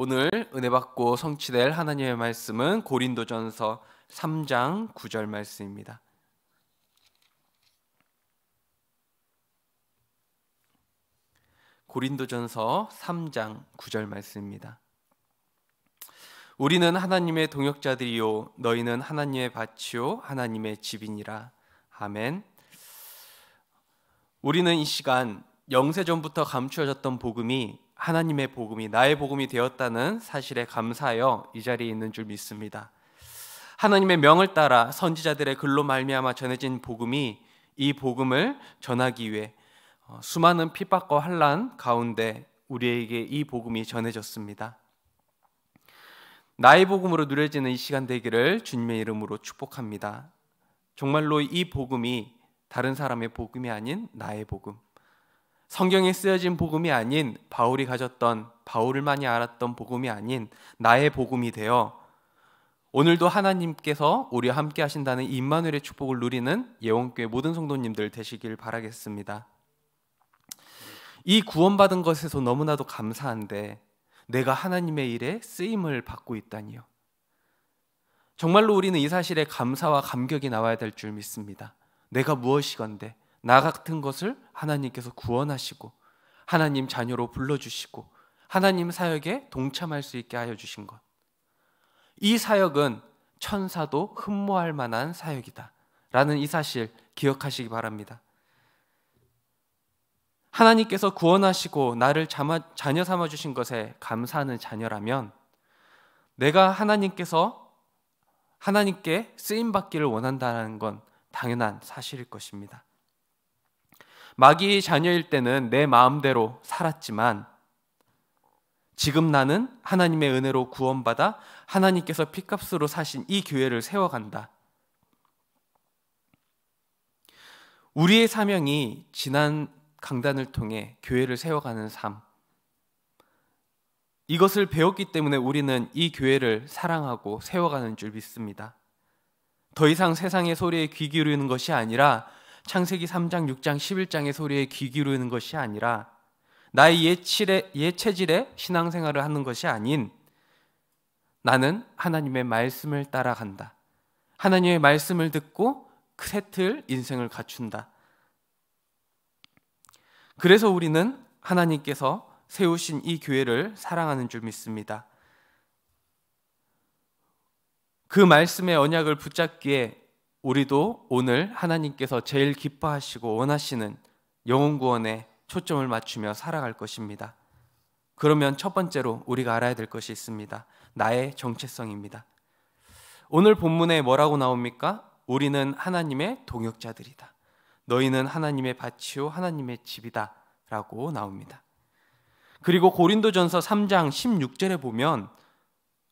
오늘 은혜 받고 성취될 하나님의 말씀은 고린도전서 3장 9절 말씀입니다. 고린도전서 3장 9절 말씀입니다. 우리는 하나님의 동역자들이요 너희는 하나님의 밭이요 하나님의 집이니라. 아멘. 우리는 이 시간 영세 전부터 감추어졌던 복음이 하나님의 복음이 나의 복음이 되었다는 사실에 감사하여 이 자리에 있는 줄 믿습니다. 하나님의 명을 따라 선지자들의 글로 말미암아 전해진 복음이 이 복음을 전하기 위해 어, 수많은 핍박과 환란 가운데 우리에게 이 복음이 전해졌습니다. 나의 복음으로 누려지는 이 시간 되기를 주님의 이름으로 축복합니다. 정말로 이 복음이 다른 사람의 복음이 아닌 나의 복음, 성경에 쓰여진 복음이 아닌 바울이 가졌던 바울만이 알았던 복음이 아닌 나의 복음이 되어 오늘도 하나님께서 우리와 함께 하신다는 임마누엘의 축복을 누리는 예원교회 모든 성도님들 되시길 바라겠습니다. 이 구원받은 것에서 너무나도 감사한데 내가 하나님의 일에 쓰임을 받고 있다니요. 정말로 우리는 이 사실에 감사와 감격이 나와야 될 줄 믿습니다. 내가 무엇이건데 나 같은 것을 하나님께서 구원하시고 하나님 자녀로 불러주시고 하나님 사역에 동참할 수 있게 하여 주신 것. 이 사역은 천사도 흠모할 만한 사역이다. 라는 이 사실 기억하시기 바랍니다. 하나님께서 구원하시고 나를 자녀 삼아 주신 것에 감사하는 자녀라면 내가 하나님께서 하나님께 쓰임 받기를 원한다는 건 당연한 사실일 것입니다. 마귀의 자녀일 때는 내 마음대로 살았지만 지금 나는 하나님의 은혜로 구원받아 하나님께서 피값으로 사신 이 교회를 세워간다. 우리의 사명이 지난 강단을 통해 교회를 세워가는 삶. 이것을 배웠기 때문에 우리는 이 교회를 사랑하고 세워가는 줄 믿습니다. 더 이상 세상의 소리에 귀 기울이는 것이 아니라 창세기 3장, 6장, 11장의 소리에 귀 기울이는 것이 아니라 나의 예치레, 예체질의 신앙생활을 하는 것이 아닌 나는 하나님의 말씀을 따라간다. 하나님의 말씀을 듣고 그 세틀 인생을 갖춘다. 그래서 우리는 하나님께서 세우신 이 교회를 사랑하는 줄 믿습니다. 그 말씀의 언약을 붙잡기에 우리도 오늘 하나님께서 제일 기뻐하시고 원하시는 영혼 구원에 초점을 맞추며 살아갈 것입니다. 그러면 첫 번째로 우리가 알아야 될 것이 있습니다. 나의 정체성입니다. 오늘 본문에 뭐라고 나옵니까? 우리는 하나님의 동역자들이다. 너희는 하나님의 밭이요 하나님의 집이다라고 나옵니다. 그리고 고린도전서 3장 16절에 보면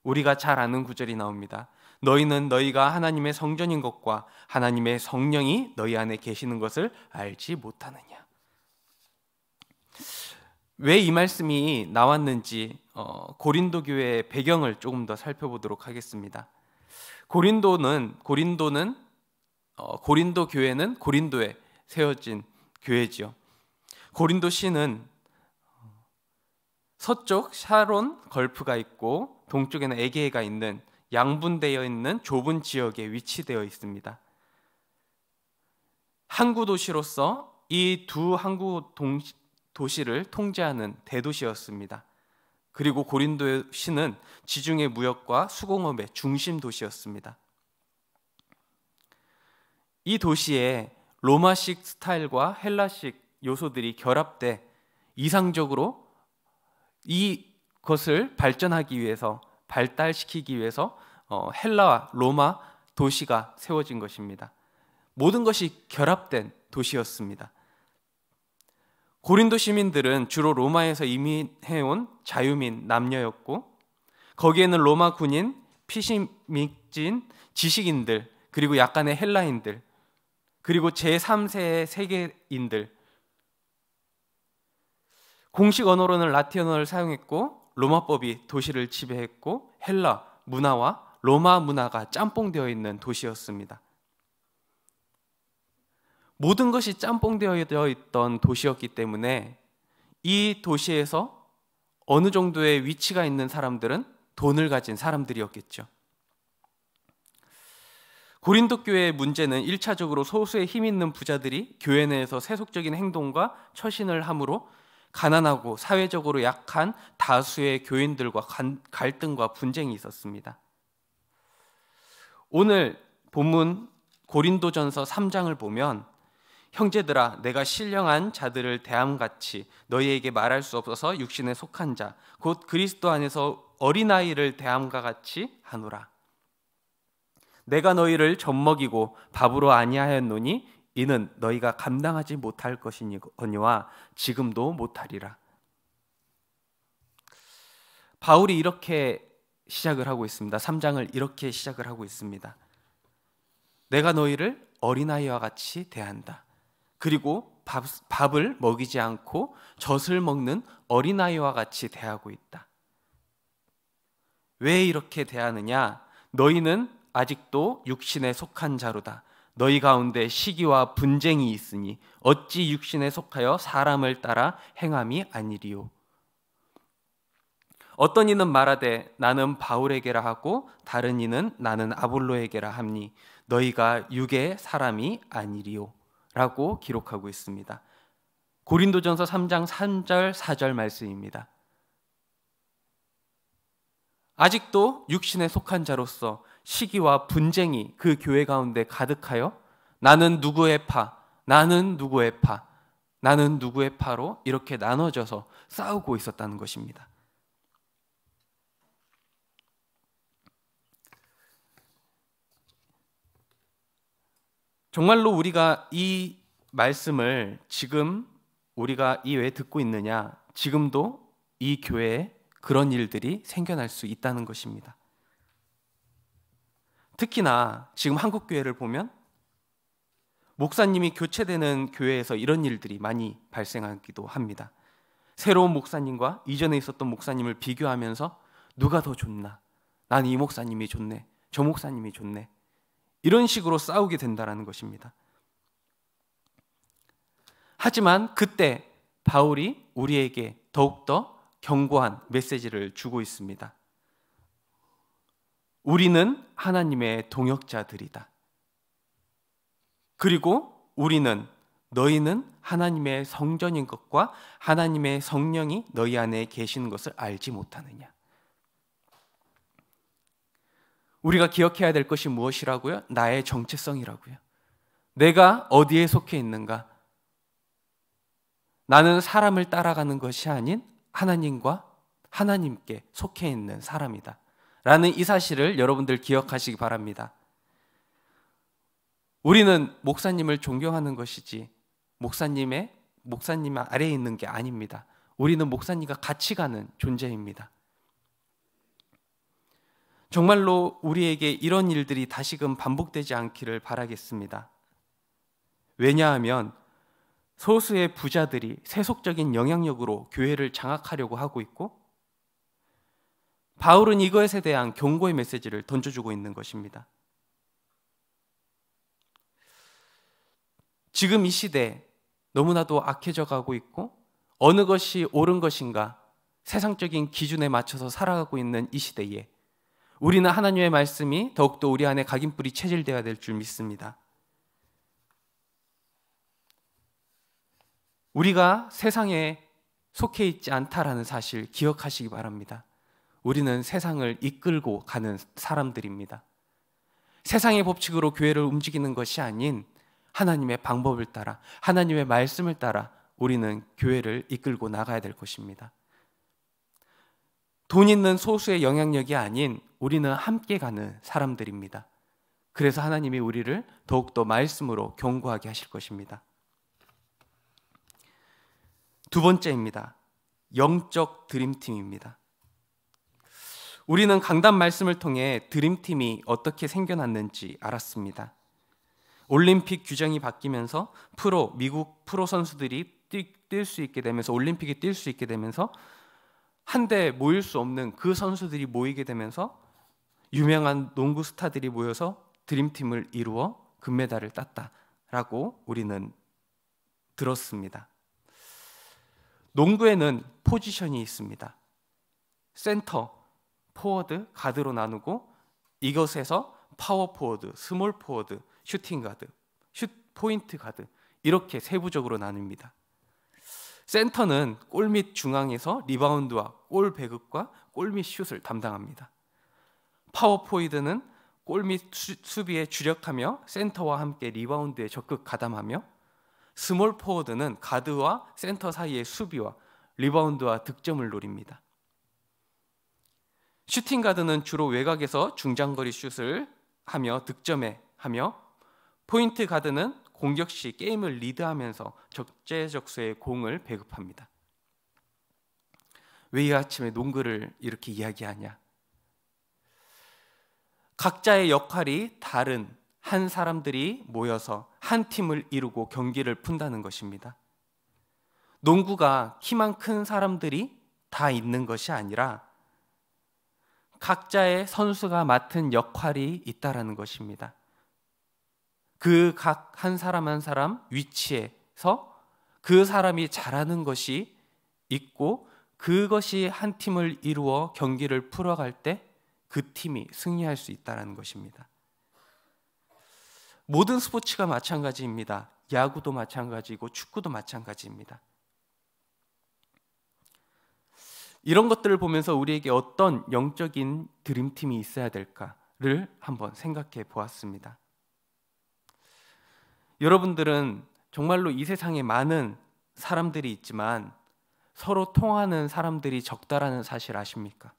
우리가 잘 아는 구절이 나옵니다. 너희는 너희가 하나님의 성전인 것과 하나님의 성령이 너희 안에 계시는 것을 알지 못하느냐. 왜 이 말씀이 나왔는지 어, 고린도 교회의 배경을 조금 더 살펴보도록 하겠습니다. 고린도는 고린도는 어, 고린도 교회는 고린도에 세워진 교회지요. 고린도 시는 서쪽 샤론 걸프가 있고 동쪽에는 에게해가 있는 양분되어 있는 좁은 지역에 위치되어 있습니다. 항구 도시로서 이 두 항구 도시를 통제하는 대도시였습니다. 그리고 고린도 시는 지중해 무역과 수공업의 중심 도시였습니다. 이 도시에 로마식 스타일과 헬라식 요소들이 결합돼 이상적으로 이것을 발전하기 위해서 발달시키기 위해서 어, 헬라와 로마 도시가 세워진 것입니다. 모든 것이 결합된 도시였습니다. 고린도 시민들은 주로 로마에서 이민해온 자유민 남녀였고 거기에는 로마 군인, 피시믹진, 지식인들, 그리고 약간의 헬라인들, 그리고 제3세의 세계인들 공식 언어로는 라틴어를 사용했고 로마법이 도시를 지배했고 헬라 문화와 로마 문화가 짬뽕되어 있는 도시였습니다. 모든 것이 짬뽕되어 있던 도시였기 때문에 이 도시에서 어느 정도의 위치가 있는 사람들은 돈을 가진 사람들이었겠죠. 고린도 교회의 문제는 1차적으로 소수의 힘 있는 부자들이 교회 내에서 세속적인 행동과 처신을 함으로 가난하고 사회적으로 약한 다수의 교인들과 갈등과 분쟁이 있었습니다. 오늘 본문 고린도전서 3장을 보면 형제들아 내가 신령한 자들을 대함같이 너희에게 말할 수 없어서 육신에 속한 자 곧 그리스도 안에서 어린아이를 대함과 같이 하노라 내가 너희를 젖먹이고 밥으로 아니하였노니 이는 너희가 감당하지 못할 것이니와 지금도 못하리라. 바울이 이렇게 시작을 하고 있습니다. 3장을 이렇게 시작을 하고 있습니다. 내가 너희를 어린아이와 같이 대한다. 그리고 밥, 밥을 먹이지 않고 젖을 먹는 어린아이와 같이 대하고 있다. 왜 이렇게 대하느냐? 너희는 아직도 육신에 속한 자로다. 너희 가운데 시기와 분쟁이 있으니 어찌 육신에 속하여 사람을 따라 행함이 아니리요. 어떤 이는 말하되 나는 바울에게라 하고 다른 이는 나는 아볼로에게라 함니 너희가 육의 사람이 아니리요. 라고 기록하고 있습니다. 고린도전서 3장 3절 4절 말씀입니다. 아직도 육신에 속한 자로서 시기와 분쟁이 그 교회 가운데 가득하여 나는 누구의 파, 나는 누구의 파, 나는 누구의 파로 이렇게 나눠져서 싸우고 있었다는 것입니다. 정말로 우리가 이 말씀을 지금 우리가 이왜 듣고 있느냐? 지금도 이 교회에 그런 일들이 생겨날 수 있다는 것입니다. 특히나 지금 한국 교회를 보면 목사님이 교체되는 교회에서 이런 일들이 많이 발생하기도 합니다. 새로운 목사님과 이전에 있었던 목사님을 비교하면서 누가 더 좋나? 난이 목사님이 좋네. 저 목사님이 좋네. 이런 식으로 싸우게 된다라는 것입니다. 하지만 그때 바울이 우리에게 더욱더 견고한 메시지를 주고 있습니다. 우리는 하나님의 동역자들이다. 그리고 우리는 너희는 하나님의 성전인 것과 하나님의 성령이 너희 안에 계시 것을 알지 못하느냐. 우리가 기억해야 될 것이 무엇이라고요? 나의 정체성이라고요. 내가 어디에 속해 있는가? 나는 사람을 따라가는 것이 아닌 하나님과 하나님께 속해 있는 사람이다. 라는 이 사실을 여러분들 기억하시기 바랍니다. 우리는 목사님을 존경하는 것이지 목사님의 목사님 아래에 있는 게 아닙니다. 우리는 목사님과 같이 가는 존재입니다. 정말로 우리에게 이런 일들이 다시금 반복되지 않기를 바라겠습니다. 왜냐하면 소수의 부자들이 세속적인 영향력으로 교회를 장악하려고 하고 있고 바울은 이것에 대한 경고의 메시지를 던져주고 있는 것입니다. 지금 이 시대 너무나도 악해져 가고 있고 어느 것이 옳은 것인가 세상적인 기준에 맞춰서 살아가고 있는 이 시대에 우리는 하나님의 말씀이 더욱더 우리 안에 각인뿌리 체질되어야 될 줄 믿습니다. 우리가 세상에 속해 있지 않다라는 사실 기억하시기 바랍니다. 우리는 세상을 이끌고 가는 사람들입니다. 세상의 법칙으로 교회를 움직이는 것이 아닌 하나님의 방법을 따라 하나님의 말씀을 따라 우리는 교회를 이끌고 나가야 될 것입니다. 돈 있는 소수의 영향력이 아닌 우리는 함께 가는 사람들입니다. 그래서 하나님이 우리를 더욱더 말씀으로 경고하게 하실 것입니다. 두 번째입니다. 영적 드림팀입니다. 우리는 강단 말씀을 통해 드림팀이 어떻게 생겨났는지 알았습니다. 올림픽 규정이 바뀌면서 프로 미국 프로 선수들이 뛸 수 있게 되면서 올림픽에 뛸 수 있게 되면서 한데 모일 수 없는 그 선수들이 모이게 되면서 유명한 농구 스타들이 모여서 드림팀을 이루어 금메달을 땄다라고 우리는 들었습니다. 농구에는 포지션이 있습니다. 센터, 포워드, 가드로 나누고 이것에서 파워 포워드, 스몰 포워드, 슈팅 가드, 슛 포인트 가드 이렇게 세부적으로 나눕니다. 센터는 골및 중앙에서 리바운드와 골 배급과 골및 슛을 담당합니다. 파워 포이드는 골및 수비에 주력하며 센터와 함께 리바운드에 적극 가담하며 스몰 포워드는 가드와 센터 사이의 수비와 리바운드와 득점을 노립니다. 슈팅 가드는 주로 외곽에서 중장거리 슛을 하며 득점에 하며 포인트 가드는 공격 시 게임을 리드하면서 적재적소에 공을 배급합니다. 왜 이 아침에 농구를 이렇게 이야기하냐? 각자의 역할이 다른 한 사람들이 모여서 한 팀을 이루고 경기를 푼다는 것입니다. 농구가 키만 큰 사람들이 다 있는 것이 아니라 각자의 선수가 맡은 역할이 있다라는 것입니다. 그 각 한 사람 한 사람 위치에서 그 사람이 잘하는 것이 있고 그것이 한 팀을 이루어 경기를 풀어갈 때 그 팀이 승리할 수 있다는 것입니다. 모든 스포츠가 마찬가지입니다. 야구도 마찬가지고 축구도 마찬가지입니다. 이런 것들을 보면서 우리에게 어떤 영적인 드림팀이 있어야 될까를 한번 생각해 보았습니다. 여러분들은 정말로 이 세상에 많은 사람들이 있지만 서로 통하는 사람들이 적다라는 사실 아십니까?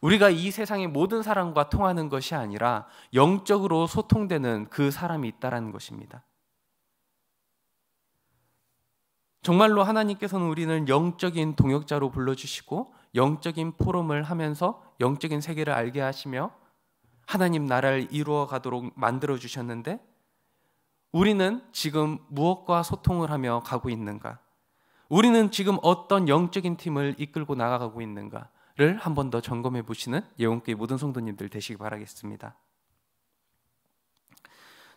우리가 이 세상의 모든 사람과 통하는 것이 아니라 영적으로 소통되는 그 사람이 있다라는 것입니다. 정말로 하나님께서는 우리는 영적인 동역자로 불러주시고 영적인 포럼을 하면서 영적인 세계를 알게 하시며 하나님 나라를 이루어 가도록 만들어 주셨는데 우리는 지금 무엇과 소통을 하며 가고 있는가? 우리는 지금 어떤 영적인 팀을 이끌고 나가고 있는가를 한 번 더 점검해 보시는 예원교회 모든 성도님들 되시기 바라겠습니다.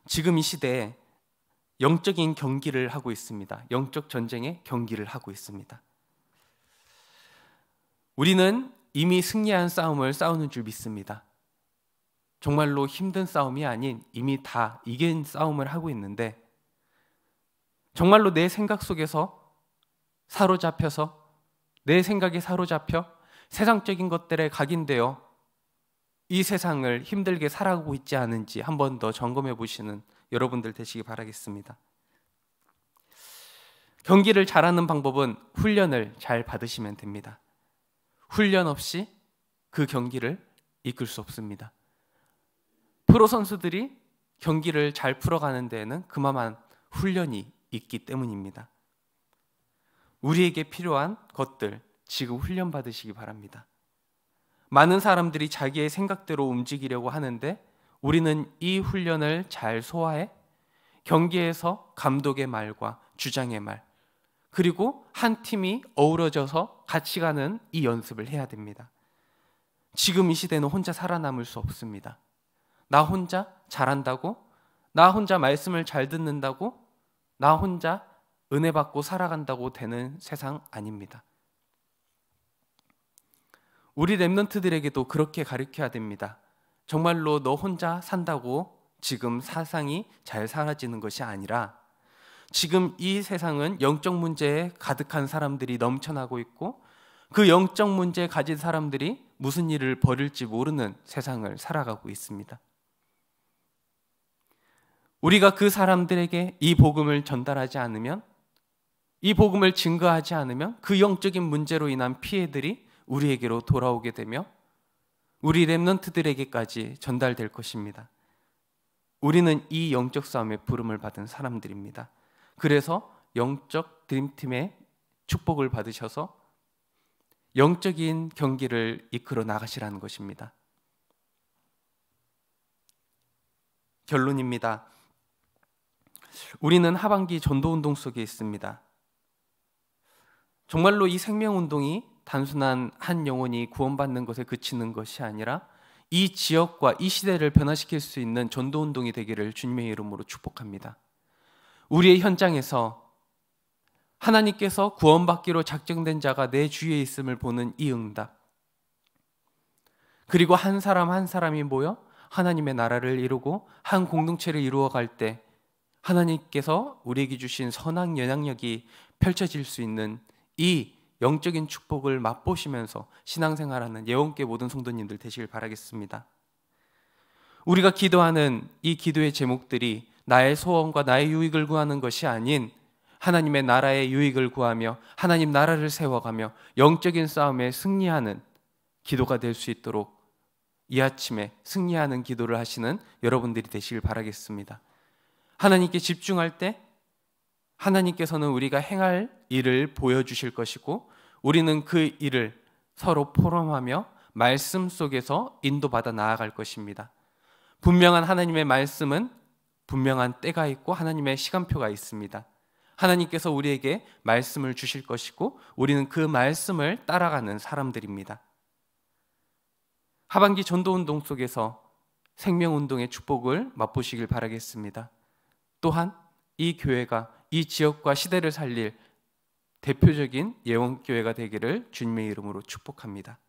지금 이 시대에 영적인 경기를 하고 있습니다. 영적 전쟁의 경기를 하고 있습니다. 우리는 이미 승리한 싸움을 싸우는 줄 믿습니다. 정말로 힘든 싸움이 아닌 이미 다 이긴 싸움을 하고 있는데 정말로 내 생각 속에서 사로잡혀서 내 생각에 사로잡혀 세상적인 것들에 각인되어 이 세상을 힘들게 살아가고 있지 않은지 한 번 더 점검해 보시는 여러분들 되시기 바라겠습니다. 경기를 잘하는 방법은 훈련을 잘 받으시면 됩니다. 훈련 없이 그 경기를 이끌 수 없습니다. 프로 선수들이 경기를 잘 풀어가는 데에는 그만한 훈련이 있기 때문입니다. 우리에게 필요한 것들 지금 훈련 받으시기 바랍니다. 많은 사람들이 자기의 생각대로 움직이려고 하는데 우리는 이 훈련을 잘 소화해 경기에서 감독의 말과 주장의 말 그리고 한 팀이 어우러져서 같이 가는 이 연습을 해야 됩니다. 지금 이 시대는 혼자 살아남을 수 없습니다. 나 혼자 잘한다고, 나 혼자 말씀을 잘 듣는다고, 나 혼자 은혜 받고 살아간다고 되는 세상 아닙니다. 우리 랩런트들에게도 그렇게 가르쳐야 됩니다. 정말로 너 혼자 산다고 지금 사상이 잘 사라지는 것이 아니라 지금 이 세상은 영적 문제에 가득한 사람들이 넘쳐나고 있고 그 영적 문제 에 가진 사람들이 무슨 일을 벌일지 모르는 세상을 살아가고 있습니다. 우리가 그 사람들에게 이 복음을 전달하지 않으면 이 복음을 증거하지 않으면 그 영적인 문제로 인한 피해들이 우리에게로 돌아오게 되며 우리 렘넌트들에게까지 전달될 것입니다. 우리는 이 영적 싸움의 부름을 받은 사람들입니다. 그래서 영적 드림팀의 축복을 받으셔서 영적인 경기를 이끌어 나가시라는 것입니다. 결론입니다. 우리는 하반기 전도 운동 속에 있습니다. 정말로 이 생명 운동이 단순한 한 영혼이 구원받는 것에 그치는 것이 아니라 이 지역과 이 시대를 변화시킬 수 있는 전도 운동이 되기를 주님의 이름으로 축복합니다. 우리의 현장에서 하나님께서 구원받기로 작정된 자가 내 주위에 있음을 보는 이 응답. 그리고 한 사람 한 사람이 모여 하나님의 나라를 이루고 한 공동체를 이루어 갈 때 하나님께서 우리에게 주신 선한 영향력이 펼쳐질 수 있는 이 영적인 축복을 맛보시면서 신앙생활하는 예원계 모든 성도님들 되시길 바라겠습니다. 우리가 기도하는 이 기도의 제목들이 나의 소원과 나의 유익을 구하는 것이 아닌 하나님의 나라의 유익을 구하며 하나님 나라를 세워가며 영적인 싸움에 승리하는 기도가 될 수 있도록 이 아침에 승리하는 기도를 하시는 여러분들이 되시길 바라겠습니다. 하나님께 집중할 때 하나님께서는 우리가 행할 일을 보여주실 것이고 우리는 그 일을 서로 포럼하며 말씀 속에서 인도받아 나아갈 것입니다. 분명한 하나님의 말씀은 분명한 때가 있고 하나님의 시간표가 있습니다. 하나님께서 우리에게 말씀을 주실 것이고 우리는 그 말씀을 따라가는 사람들입니다. 하반기 전도 운동 속에서 생명 운동의 축복을 맛보시길 바라겠습니다. 또한 이 교회가 이 지역과 시대를 살릴 대표적인 예원교회가 되기를 주님의 이름으로 축복합니다.